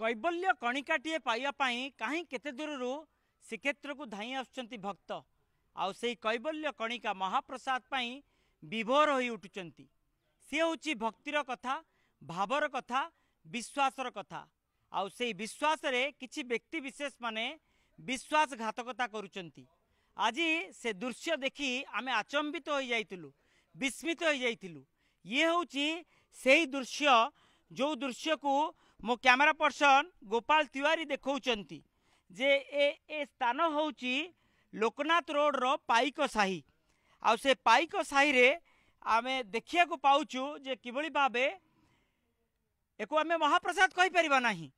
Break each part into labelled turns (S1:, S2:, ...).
S1: कैबल्य कणिकाटे पाइबापी कहीं केते दूर श्रीक्षेत्र को धाई आसुंच भक्त आई कैबल्य कणिका महाप्रसाद विभोर हो उठुंच सी हूँ भक्तिर कथा भावर कथा विश्वास कथा आई विश्वास किसी व्यक्ति विशेष मान विश्वासघातकता कर आज से दृश्य देख आम आचंबित हो जाइलु विस्मित हो जाइलु ये हूँ से दृश्य जो दृश्य को ମୋ କ୍ୟାମେରା ପର୍ସନ୍ ଗୋପାଳ ତିୱାରୀ ଦେଖାଉଛନ୍ତି ଯେ ଏ ଏ ସ୍ଥାନ ହେଉଛି ଲୋକନାଥ ରୋଡ଼ର ପାଇକ ସାହି ଆଉ ସେ ପାଇକ ସାହିରେ ଆମେ ଦେଖିବାକୁ ପାଉଛୁ ଯେ କିଭଳି ଭାବେ ଏକୁ ଆମେ ମହାପ୍ରସାଦ କହିପାରିବା ନାହିଁ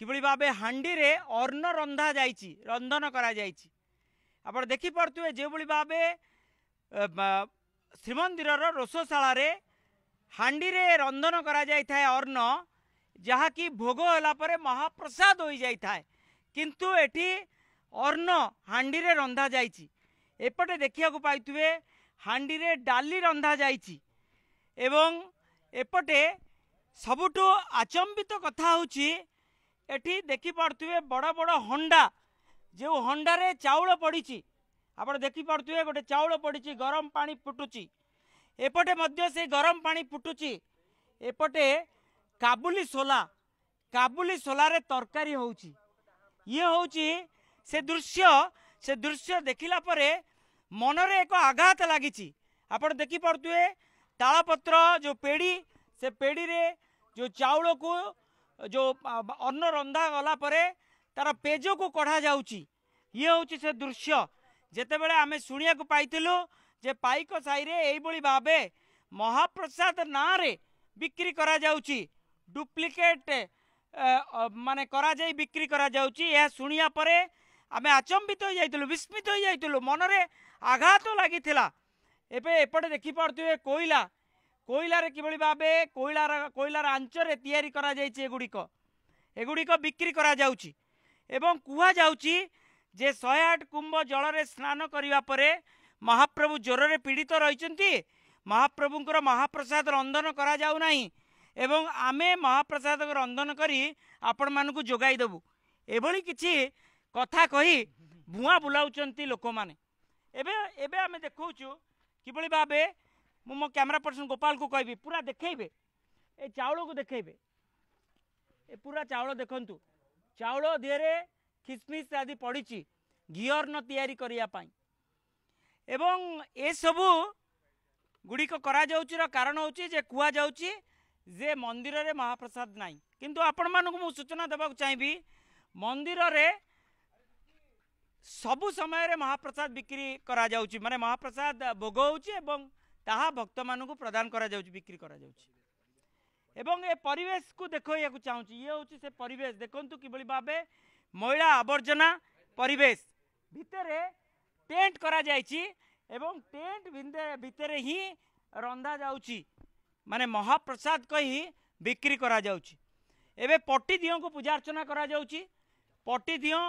S1: କିଭଳି ଭାବେ ହାଣ୍ଡିରେ ଅର୍ଣ୍ଣ ରନ୍ଧା ଯାଇଛି ରନ୍ଧନ କରାଯାଇଛି ଆପଣ ଦେଖିପାରୁଥିବେ ଯେଉଁଭଳି ଭାବେ ଶ୍ରୀମନ୍ଦିରର ରୋଷଶାଳାରେ ହାଣ୍ଡିରେ ରନ୍ଧନ କରାଯାଇଥାଏ ଅର୍ଣ୍ଣ ଯାହାକି ଭୋଗ ହେଲା ପରେ ମହାପ୍ରସାଦ ହୋଇଯାଇଥାଏ କିନ୍ତୁ ଏଠି ଅର୍ଣ୍ଣ ହାଣ୍ଡିରେ ରନ୍ଧାଯାଇଛି ଏପଟେ ଦେଖିବାକୁ ପାଇଥିବେ ହାଣ୍ଡିରେ ଡାଲି ରନ୍ଧାଯାଇଛି ଏବଂ ଏପଟେ ସବୁଠୁ ଆଚମ୍ବିତ କଥା ହେଉଛି ଏଠି ଦେଖିପାରୁଥିବେ ବଡ଼ ବଡ଼ ହଣ୍ଡା ଯେଉଁ ହଣ୍ଡାରେ ଚାଉଳ ପଡ଼ିଛି ଆପଣ ଦେଖିପାରୁଥିବେ ଗୋଟେ ଚାଉଳ ପଡ଼ିଛି ଗରମ ପାଣି ଫୁଟୁଛି ଏପଟେ ମଧ୍ୟ ସେ ଗରମ ପାଣି ଫୁଟୁଛି ଏପଟେ काबुली सोला काबुली सोलार तरकारी हो दृश्य से दृश्य देखला मनरे एक आघात लगी देखिपे तालपत्र जो पेड़ी से पेड़ी रे जो चाउल को जो अन्न रंधा गला तार पेज को कढ़ा जा हूँ से दृश्य जितेबले आम शुणा को जे पाइक साई में यही भाव महाप्रसाद ना बिक्री करा कर ডুপ্লিকেট মানে করা যাই বিক্রি করা যাচ্ছি এ শুনিয়া পরে আমি আচম্বিত হয়ে যাইলু বিস্মিত হয়ে যাইলু মনরে আঘাত লাগিলা এবে এপটে দেখিপারে কইলা কইলার কিভাবে ভাবে কইলার কইলার আঞ্চরে তৈরি করা যাই এগুড়িক এগুড়িক বিক্রি করা যাচ্ছি এবং কুহযাচ্ছি যে শহে আট কুম্ভ জলরে স্নান করা পরে মহাপ্রভু জ্বরের পীড়িত রয়েছেন মহাপ্রভুঙ্কর মহাপ্রসাদ রন্ধন করা যাও না ଏବଂ ଆମେ ମହାପ୍ରସାଦକୁ ରନ୍ଧନ କରି ଆପଣମାନଙ୍କୁ ଯୋଗାଇ ଦେବୁ ଏଭଳି କିଛି କଥା କହି ଭୂଆଁ ବୁଲାଉଛନ୍ତି ଲୋକମାନେ ଏବେ ଏବେ ଆମେ ଦେଖାଉଛୁ କିଭଳି ଭାବେ ମୁଁ ମୋ କ୍ୟାମେରା ପର୍ସନ୍ ଗୋପାଳକୁ କହିବି ପୁରା ଦେଖେଇବେ ଏ ଚାଉଳକୁ ଦେଖେଇବେ ଏ ପୁରା ଚାଉଳ ଦେଖନ୍ତୁ ଚାଉଳ ଦେହରେ ଖିସ୍ମିସ୍ ଆଦି ପଡ଼ିଛି ଘିଅର୍ନ ତିଆରି କରିବା ପାଇଁ ଏବଂ ଏସବୁ ଗୁଡ଼ିକ କରାଯାଉଛିର କାରଣ ହେଉଛି ଯେ କୁହାଯାଉଛି ଯେ ମନ୍ଦିରରେ ମହାପ୍ରସାଦ ନାହିଁ କିନ୍ତୁ ଆପଣମାନଙ୍କୁ ମୁଁ ସୂଚନା ଦେବାକୁ ଚାହିଁବି ମନ୍ଦିରରେ ସବୁ ସମୟରେ ମହାପ୍ରସାଦ ବିକ୍ରି କରାଯାଉଛି ମାନେ ମହାପ୍ରସାଦ ଭୋଗ ହେଉଛି ଏବଂ ତାହା ଭକ୍ତମାନଙ୍କୁ ପ୍ରଦାନ କରାଯାଉଛି ବିକ୍ରି କରାଯାଉଛି ଏବଂ ଏ ପରିବେଶକୁ ଦେଖାଇବାକୁ ଚାହୁଁଛି ଇଏ ହେଉଛି ସେ ପରିବେଶ ଦେଖନ୍ତୁ କିଭଳି ଭାବେ ମଇଳା ଆବର୍ଜନା ପରିବେଶ ଭିତରେ ଟେଣ୍ଟ କରାଯାଇଛି ଏବଂ ଟେଣ୍ଟ ଭିତରେ ହିଁ ରନ୍ଧା ଯାଉଛି माने महाप्रसाद कही बिक्री करा करा एवं पटी दियों को पूजा अर्चना करटी दियों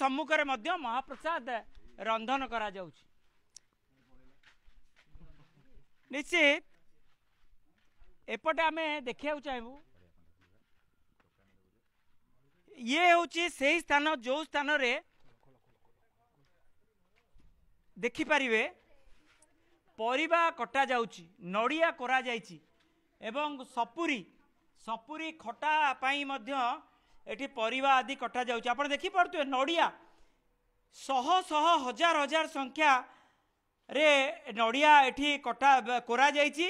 S1: सम्मुखें महाप्रसाद रंधन करा निश्चित एपटे आम देखा चाहबू ये हूँ से स्थान जो स्थान रे देखिपारे ପରିବା କଟାଯାଉଛି ନଡ଼ିଆ କରାଯାଇଛି ଏବଂ ସପୁରି ସପୁରି ଖଟା ପାଇଁ ମଧ୍ୟ ଏଠି ପରିବା ଆଦି କଟାଯାଉଛି ଆପଣ ଦେଖିପାରୁଥିବେ ନଡ଼ିଆ ଶହ ଶହ ହଜାର ହଜାର ସଂଖ୍ୟାରେ ନଡ଼ିଆ ଏଠି କଟା କରାଯାଇଛି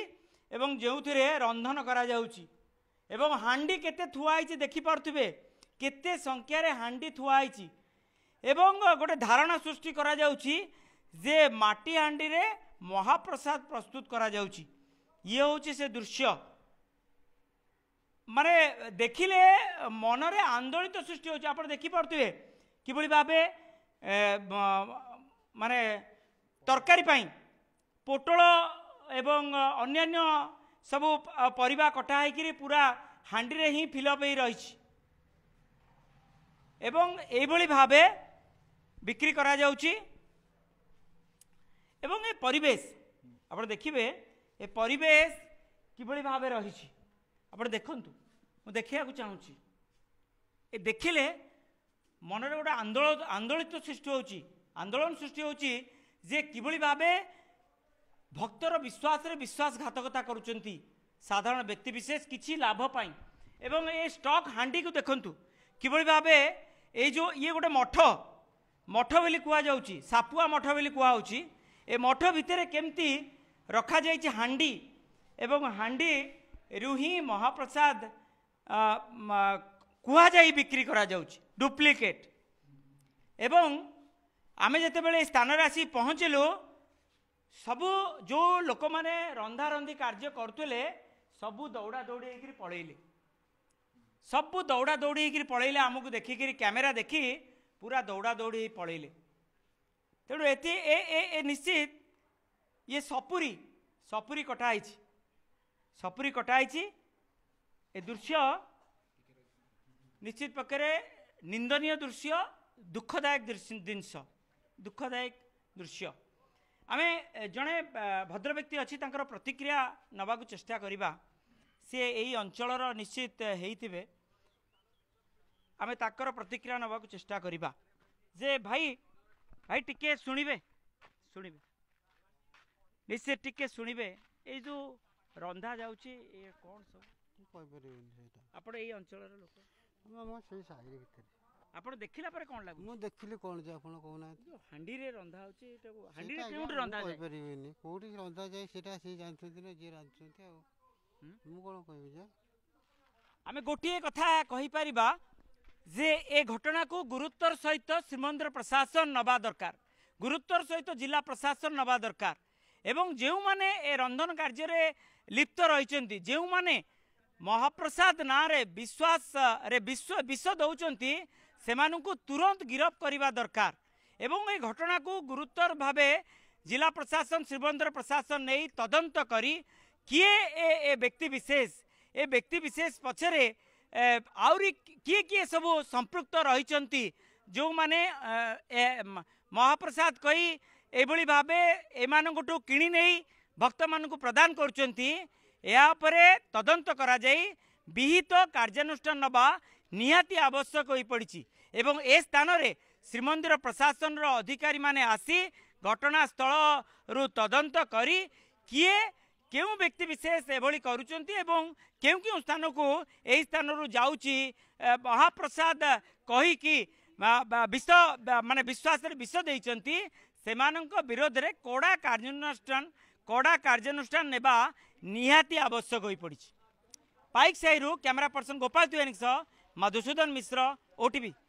S1: ଏବଂ ଯେଉଁଥିରେ ରନ୍ଧନ କରାଯାଉଛି ଏବଂ ହାଣ୍ଡି କେତେ ଥୁଆ ହେଇଛି ଦେଖିପାରୁଥିବେ କେତେ ସଂଖ୍ୟାରେ ହାଣ୍ଡି ଥୁଆ ହେଇଛି ଏବଂ ଗୋଟେ ଧାରଣା ସୃଷ୍ଟି କରାଯାଉଛି ଯେ ମାଟି ହାଣ୍ଡିରେ ମହାପ୍ରସାଦ ପ୍ରସ୍ତୁତ କରାଯାଉଛି ଇଏ ହେଉଛି ସେ ଦୃଶ୍ୟ ମାନେ ଦେଖିଲେ ମନରେ ଆନ୍ଦୋଳିତ ସୃଷ୍ଟି ହେଉଛି ଆପଣ ଦେଖିପାରୁଥିବେ କିଭଳି ଭାବେ ମାନେ ତରକାରୀ ପାଇଁ ପୋଟଳ ଏବଂ ଅନ୍ୟାନ୍ୟ ସବୁ ପରିବା କଟା ହେଇକିରି ପୁରା ହାଣ୍ଡିରେ ହିଁ ଫିଲଅପ୍ ହେଇ ରହିଛି ଏବଂ ଏଇଭଳି ଭାବେ ବିକ୍ରି କରାଯାଉଛି এবং এ পরিবেশ আপনার দেখবে এ পরিবেশ কিভাবে ভাবে রয়েছে আপনার দেখুন মু দেখা চাহুছি এ দেখলে মনরে গোটে আন্দোল আন্দোলিত সৃষ্টি হচ্ছে আন্দোলন সৃষ্টি হচ্ছে যে কিভাবে ভাবে ভক্তর বিশ্বাসের বিশ্বাসঘাতকতা করছেন সাধারণ ব্যক্তিবিশেষ কিছু লাভ পাই এবং এ স্টক হাঁডি দেখুন কিভাবে ভাবে এই যে ইয়ে গোটে মঠ মঠ বলে কুয়া যাচ্ছি সাপুয়া মঠ বলে কুয়া হচ্ছে ଏ ମଠ ଭିତରେ କେମିତି ରଖାଯାଇଛି ହାଣ୍ଡି ଏବଂ ହାଣ୍ଡିରୁ ହିଁ ମହାପ୍ରସାଦ କୁହାଯାଇ ବିକ୍ରି କରାଯାଉଛି ଡୁପ୍ଲିକେଟ୍ ଏବଂ ଆମେ ଯେତେବେଳେ ଏ ସ୍ଥାନରେ ଆସି ପହଞ୍ଚିଲୁ ସବୁ ଯେଉଁ ଲୋକମାନେ ରନ୍ଧାରନ୍ଧି କାର୍ଯ୍ୟ କରୁଥିଲେ ସବୁ ଦୌଡ଼ା ଦୌଡ଼ି ହେଇକିରି ପଳେଇଲେ ସବୁ ଦୌଡ଼ା ଦୌଡ଼ି ହେଇକିରି ପଳେଇଲେ ଆମକୁ ଦେଖିକିରି କ୍ୟାମେରା ଦେଖି ପୁରା ଦୌଡ଼ା ଦୌଡ଼ି ହେଇ ପଳେଇଲେ ତେଣୁ ଏତେ ଏ ଏ ଏ ନିଶ୍ଚିତ ଇଏ ସପୁରି ସପୁରି କଟା ହେଇଛି ସପୁରି କଟା ହେଇଛି ଏ ଦୃଶ୍ୟ ନିଶ୍ଚିତ ପକ୍ଷରେ ନିନ୍ଦନୀୟ ଦୃଶ୍ୟ ଦୁଃଖଦାୟକ ଜିନିଷ ଦୁଃଖଦାୟକ ଦୃଶ୍ୟ ଆମେ ଜଣେ ଭଦ୍ର ବ୍ୟକ୍ତି ଅଛି ତାଙ୍କର ପ୍ରତିକ୍ରିୟା ନେବାକୁ ଚେଷ୍ଟା କରିବା ସିଏ ଏଇ ଅଞ୍ଚଳର ନିଶ୍ଚିତ ହେଇଥିବେ ଆମେ ତାଙ୍କର ପ୍ରତିକ୍ରିୟା ନେବାକୁ ଚେଷ୍ଟା କରିବା ଯେ ଭାଇ ଭାଇ ଟିକେ ଶୁଣିବେ ଶୁଣିବେ ନିଶ୍ଚିତ ଟିକେ ଶୁଣିବେ ଏଇ ଯେଉଁ ରନ୍ଧା ଯାଉଛି ଇଏ କ'ଣ ସବୁ କହିପାରିବିନି ସେଇଟା ଆପଣ ଏଇ ଅଞ୍ଚଳର ଲୋକ ଆମ ସେଇ ସାହିରେ ଭିତରେ ଆପଣ ଦେଖିଲା ପରେ କ'ଣ ଲାଗୁଛି ମୁଁ ଦେଖିଲି କ'ଣ ଯେ ଆପଣ କହୁନାହାନ୍ତି ହାଣ୍ଡିରେ ରନ୍ଧା ହେଉଛି ତାକୁ ହାଣ୍ଡିରେ କେଉଁଠି ରନ୍ଧା କହିପାରିବିନି କେଉଁଠି ରନ୍ଧା ଯାଏ ସେଇଟା ସିଏ ଜାଣିଛନ୍ତି ନା ଯିଏ ରାନ୍ଧୁଛନ୍ତି ଆଉ ମୁଁ କ'ଣ କହିବି ଯେ ଆମେ ଗୋଟିଏ କଥା କହିପାରିବା ଯେ ଏ ଘଟଣାକୁ ଗୁରୁତ୍ୱ গুরুত্বর সহিত শ্রীমন্দির প্রশাসন নেওয়া দরকার গুরুত্বর সহিত জেলা প্রশাসন নেওয়া দরকার এবং যে রন্ধন কার্যরে লিপ্ত রয়েছেন যে মহাপ্রসাদ নাঁরে বিশ্বাসরে বিষ বিষ দৌঁচ সে তুরন্ত গিরফ করা দরকার এবং এই ঘটনাকে গুরুত্বর ভাবে জেলা প্রশাসন শ্রীমন্দির প্রশাসন নেই তদন্ত করে কি এ এ ব্যক্তি বিশেষ এ ব্যক্তি বিশেষ পছরে আহরি কি কি সব সম্পৃক্ত রয়েছে ଯେଉଁମାନେ ମହାପ୍ରସାଦ କହି ଏଭଳି ଭାବେ ଏମାନଙ୍କଠୁ କିଣି ନେଇ ଭକ୍ତମାନଙ୍କୁ ପ୍ରଦାନ କରୁଛନ୍ତି ଏହା ଉପରେ ତଦନ୍ତ କରାଯାଇ ବିହିତ କାର୍ଯ୍ୟାନୁଷ୍ଠାନ ନେବା ନିହାତି ଆବଶ୍ୟକ ହୋଇପଡ଼ିଛି ଏବଂ ଏ ସ୍ଥାନରେ ଶ୍ରୀମନ୍ଦିର ପ୍ରଶାସନର ଅଧିକାରୀମାନେ ଆସି ଘଟଣାସ୍ଥଳରୁ ତଦନ୍ତ କରି କିଏ କେଉଁ ବ୍ୟକ୍ତି ବିଶେଷ ଏଭଳି କରୁଛନ୍ତି ଏବଂ କେଉଁ କେଉଁ ସ୍ଥାନକୁ ଏହି ସ୍ଥାନରୁ ଯାଉଛି ମହାପ୍ରସାଦ କହିକି ବିଷ ମାନେ ବିଶ୍ୱାସରେ ବିଷ ଦେଇଛନ୍ତି ସେମାନଙ୍କ ବିରୋଧରେ କଡ଼ା କାର୍ଯ୍ୟାନୁଷ୍ଠାନ କଡ଼ା କାର୍ଯ୍ୟାନୁଷ୍ଠାନ ନେବା ନିହାତି ଆବଶ୍ୟକ ହୋଇପଡ଼ିଛି ପାଇକ୍ ସାହିରୁ କ୍ୟାମେରା ପର୍ସନ୍ ଗୋପାଳ ତିୱାନୀଙ୍କ ସହ ମଧୁସୂଦନ ମିଶ୍ର ଓ